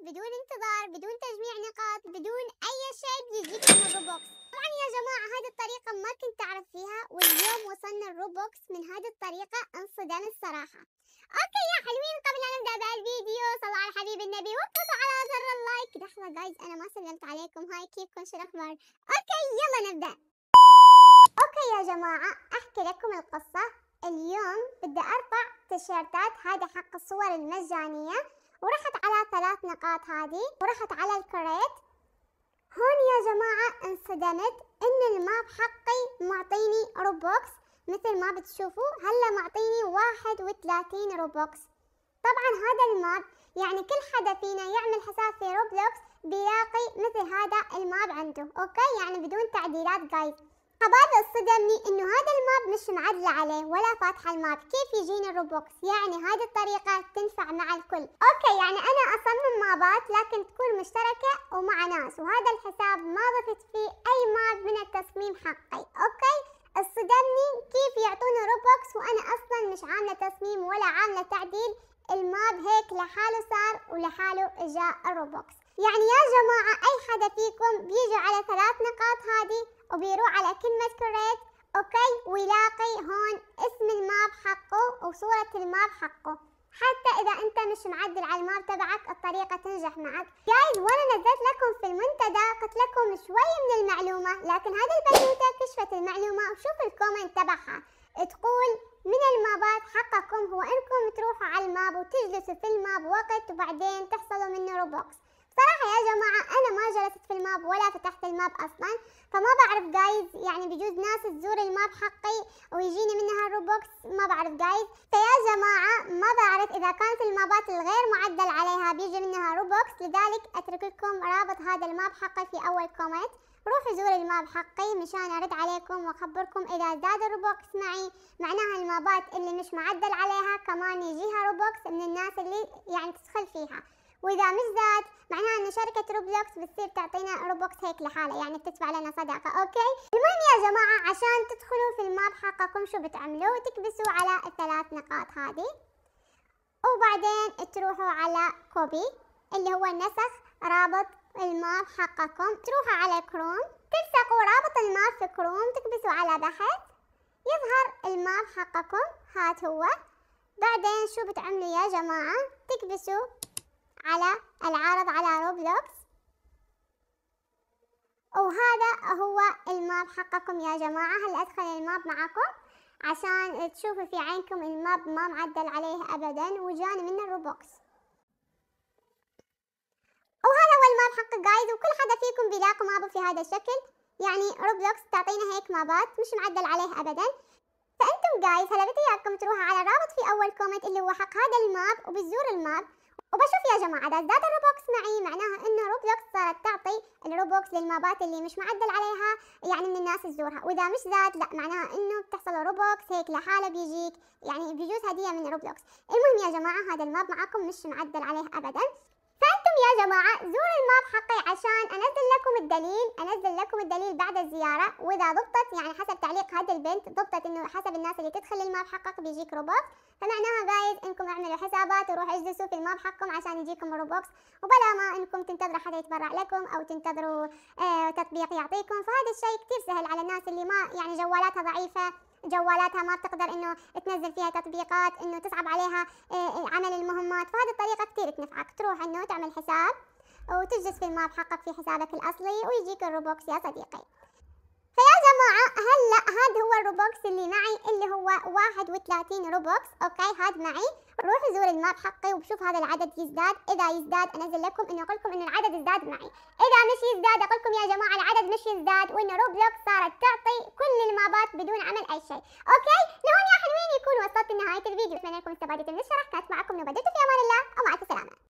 نقاط بدون انتظار بدون تجميع نقاط بدون اي شيء بيجيك من الروبوكس طبعا يا جماعة هذه الطريقة ما كنت اعرف فيها واليوم وصلنا الروبوكس من هذه الطريقة انصدم الصراحة اوكي يا حلوين قبل ان نبدا بقى الفيديو صلوا على حبيب النبي وقفوا على زر اللايك لحظة جايز انا ما سلمت عليكم هاي كيفكم شو الاخبار اوكي يلا نبدا اوكي يا جماعة احكي لكم القصة اليوم بدي ارفع تيشيرتات هذا حق الصور المجانية النقاط هذه ورحت على الكريت هون يا جماعة انصدمت ان الماب حقي معطيني روبوكس مثل ما بتشوفوا هلا معطيني واحد وثلاثين روبوكس طبعا هذا الماب يعني كل حدا فينا يعمل حساب في روبلوكس بيلاقي مثل هذا الماب عنده اوكي يعني بدون تعديلات جايز حبابي صدمني انه هذا الماب مش معدلة عليه ولا فاتحة الماب كيف يجيني الروبوكس يعني هذه الطريقة تنفع مع الكل اوكي يعني انا اصمم مابات لكن تكون مشتركة ومع ناس وهذا الحساب ما ضفت فيه اي ماب من التصميم حقي اوكي اصطدمني كيف يعطوني روبوكس وانا اصلا مش عاملة تصميم ولا عاملة تعديل الماب هيك لحاله صار ولحاله اجا الروبوكس يعني يا جماعة اي حدا فيكم بيجي على ثلاث نقاط هذه وبيروح على كلمة كريت اوكي ويلاقي هون اسم الماب حقه وصورة الماب حقه حتى اذا انت مش معدل على الماب تبعك الطريقة تنجح معك جايز وانا نزلت لكم في المنتدى قلت لكم شوي من المعلومة لكن هذه البنوتة كشفت المعلومة وشوف الكومنت تبعها تقول من المابات حقكم هو انكم تروحوا على الماب وتجلسوا في الماب وقت وبعدين تحصلوا منه روبوكس بصراحة يا جماعة أنا ما جلست في الماب ولا فتحت الماب أصلا فما بعرف جايز يعني بجوز ناس تزور الماب حقي ويجيني منها الروبوكس ما بعرف جايز فيا جماعة ما بعرف إذا كانت المابات الغير معدل عليها بيجي منها روبوكس لذلك أترك لكم رابط هذا الماب حقي في أول كومنت روحوا زوروا الماب حقي مشان ارد عليكم واخبركم اذا زاد الروبوكس معي معناها المابات اللي مش معدل عليها كمان يجيها روبوكس من الناس اللي يعني تدخل فيها واذا مش ذات معناها ان شركه روبلوكس بتصير تعطينا روبوكس هيك لحالها يعني بتدفع لنا صداقه اوكي المهم يا جماعه عشان تدخلوا في الماب حقكم شو بتعملوا تكبسوا على الثلاث نقاط هذه وبعدين تروحوا على كوبي اللي هو نسخ رابط الماب حقكم تروحوا على كروم تلصقوا رابط الماب في كروم تكبسوا على بحث يظهر الماب حقكم هات هو بعدين شو بتعملوا يا جماعة تكبسوا على العرض على روبلوكس وهذا هو الماب حقكم يا جماعة هل أدخل الماب معكم عشان تشوفوا في عينكم الماب ما معدل عليه أبدا وجاني منه الروبوكس وهذا هو الماب حق جايز وكل حدا فيكم بيلاقوا مابه في هذا الشكل يعني روبلوكس تعطينا هيك مابات مش معدل عليه أبدا فأنتم جايز هلا بدي إياكم تروحوا على الرابط في أول كومنت اللي هو حق هذا الماب وبتزوروا الماب وبشوف يا جماعة إذا ازداد الروبوكس معي معناها إنه روبلوكس صارت تعطي الروبوكس للمابات اللي مش معدل عليها يعني من الناس تزورها وإذا مش زاد لا معناها إنه بتحصل روبوكس هيك لحاله بيجيك يعني بيجوز هدية من روبلوكس المهم يا جماعة هذا الماب معكم مش معدل عليه أبدا فأنتم يا جماعة زوروا الطلب حقي عشان انزل لكم الدليل انزل لكم الدليل بعد الزياره واذا ضبطت يعني حسب تعليق هذه البنت ضبطت انه حسب الناس اللي تدخل الماب حقك بيجيك روبوكس فمعناها جايز انكم اعملوا حسابات وروحوا اجلسوا في الماب حقكم عشان يجيكم روبوكس وبلا ما انكم تنتظروا حدا يتبرع لكم او تنتظروا آه تطبيق يعطيكم فهذا الشيء كثير سهل على الناس اللي ما يعني جوالاتها ضعيفه جوالاتها ما بتقدر انه تنزل فيها تطبيقات انه تصعب عليها آه، عمل المهمات فهذه الطريقه كثير تنفعك تروح انه تعمل حساب وتجلس في الماب حقك في حسابك الأصلي ويجيك الروبوكس يا صديقي فيا جماعة هلا هذا هو الروبوكس اللي معي اللي هو 31 روبوكس اوكي هذا معي روح زور الماب حقي وبشوف هذا العدد يزداد اذا يزداد انزل لكم اني اقول لكم ان العدد ازداد معي اذا مش يزداد اقول لكم يا جماعة العدد مش يزداد وان روبلوكس صارت تعطي كل المابات بدون عمل اي شيء اوكي لهون يا حلوين يكون وصلت لنهاية الفيديو اتمنى لكم استفادة من الشرح كانت معكم نوبة في امان الله ومع السلامة